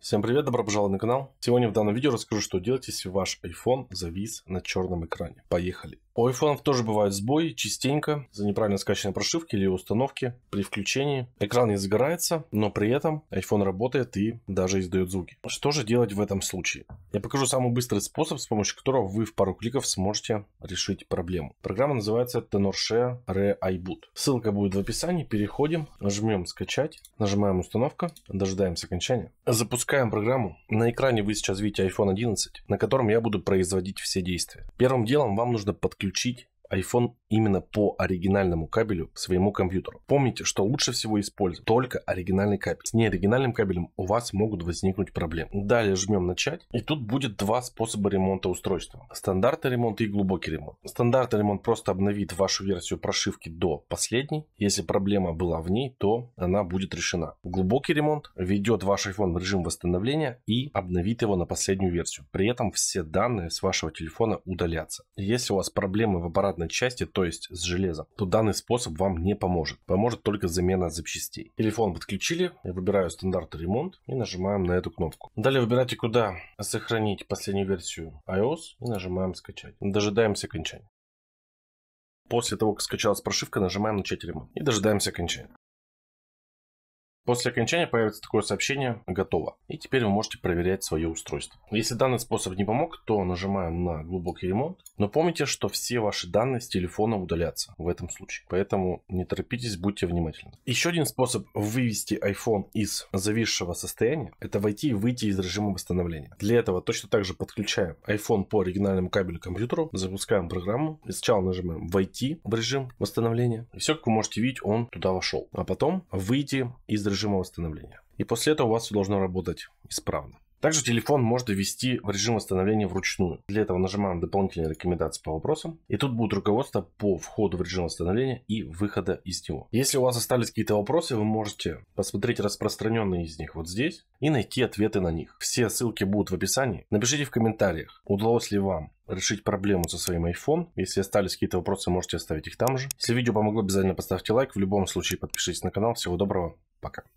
Всем привет, добро пожаловать на канал. Сегодня в данном видео расскажу, что делать, если ваш iPhone завис на черном экране. Поехали! У айфонов тоже бывают сбои частенько за неправильно скачанные прошивки или установки. При включении экран не загорается, но при этом iPhone работает и даже издает звуки. Что же делать в этом случае? Я покажу самый быстрый способ, с помощью которого вы в пару кликов сможете решить проблему. Программа называется Tenorshare Re iBoot. Ссылка будет в описании. Переходим, жмем «Скачать», нажимаем «Установка», дожидаемся окончания. Запускаем программу. На экране вы сейчас видите iPhone 11, на котором я буду производить все действия. Первым делом вам нужно подключить подключить iPhone именно по оригинальному кабелю своему компьютеру. Помните, что лучше всего использовать только оригинальный кабель. С неоригинальным кабелем у вас могут возникнуть проблемы. Далее жмем начать. И тут будет два способа ремонта устройства. Стандартный ремонт и глубокий ремонт. Стандартный ремонт просто обновит вашу версию прошивки до последней. Если проблема была в ней, то она будет решена. Глубокий ремонт ведет ваш iPhone в режим восстановления и обновит его на последнюю версию. При этом все данные с вашего телефона удалятся. Если у вас проблемы в аппаратном металлоискомпактной части, то есть с железом, то данный способ вам не поможет. Поможет только замена запчастей. Телефон подключили, я выбираю стандарт ремонт и нажимаем на эту кнопку. Далее выбирайте куда сохранить последнюю версию iOS и нажимаем скачать. Дожидаемся окончания. После того, как скачалась прошивка, нажимаем начать ремонт и дожидаемся окончания. После окончания появится такое сообщение «Готово». И теперь вы можете проверять свое устройство. Если данный способ не помог, то нажимаем на глубокий ремонт. Но помните, что все ваши данные с телефона удалятся в этом случае. Поэтому не торопитесь, будьте внимательны. Еще один способ вывести iPhone из зависшего состояния – это войти и выйти из режима восстановления. Для этого точно так же подключаем iPhone по оригинальному кабелю к компьютеру, запускаем программу. И сначала нажимаем «Войти в режим восстановления». И все, как вы можете видеть, он туда вошел. А потом выйти из режима режима восстановления. И после этого у вас все должно работать исправно. Также телефон можно ввести в режим восстановления вручную. Для этого нажимаем дополнительные рекомендации по вопросам. И тут будет руководство по входу в режим восстановления и выхода из него. Если у вас остались какие-то вопросы, вы можете посмотреть распространенные из них вот здесь и найти ответы на них. Все ссылки будут в описании. Напишите в комментариях, удалось ли вам решить проблему со своим iPhone. Если остались какие-то вопросы, можете оставить их там же. Если видео помогло, обязательно поставьте лайк. В любом случае подпишитесь на канал. Всего доброго. Пока.